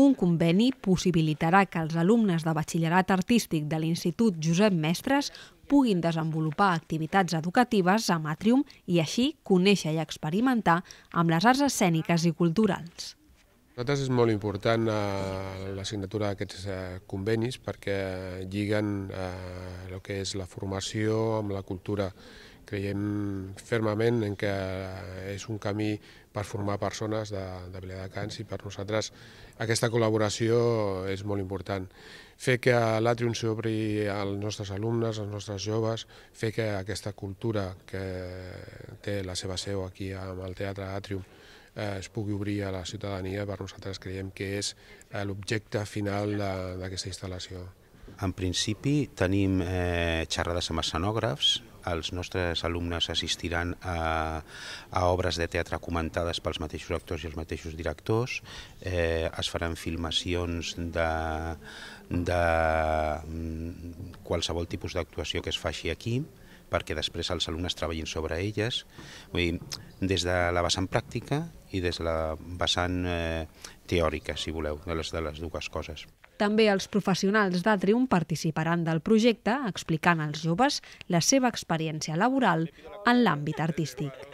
Un conveni possibilitarà que els alumnes de batxillerat artístic de l'Institut Josep Mestres puguin desenvolupar activitats educatives a Matrium i així conèixer i experimentar amb les arts escèniques i culturals. Nosaltres és molt important eh, l'assignatura d'aquests eh, convenis perquè lliguen eh, el que és la formació amb la cultura Creiem fermament en que és un camí per formar persones de, de Viladecans i per nosaltres aquesta col·laboració és molt important. Fer que l'Atrium s'obri als nostres alumnes, als nostres joves, fer que aquesta cultura que té la seva seu aquí amb el Teatre Atrium eh, es pugui obrir a la ciutadania, per nosaltres creiem que és eh, l'objecte final d'aquesta instal·lació. En principi tenim eh, xerrades amb escenògrafs, els nostres alumnes assistiran a, a obres de teatre comentades pels mateixos actors i els mateixos directors, eh, es faran filmacions de, de mm, qualsevol tipus d'actuació que es faci aquí, perquè després els alumnes treballin sobre elles. Vull dir, des de la vessant pràctica i des de la vessant eh, teòrica, si voleu, de les, de les dues coses. També els professionals d'Atrium participaran del projecte explicant als joves la seva experiència laboral en l'àmbit artístic.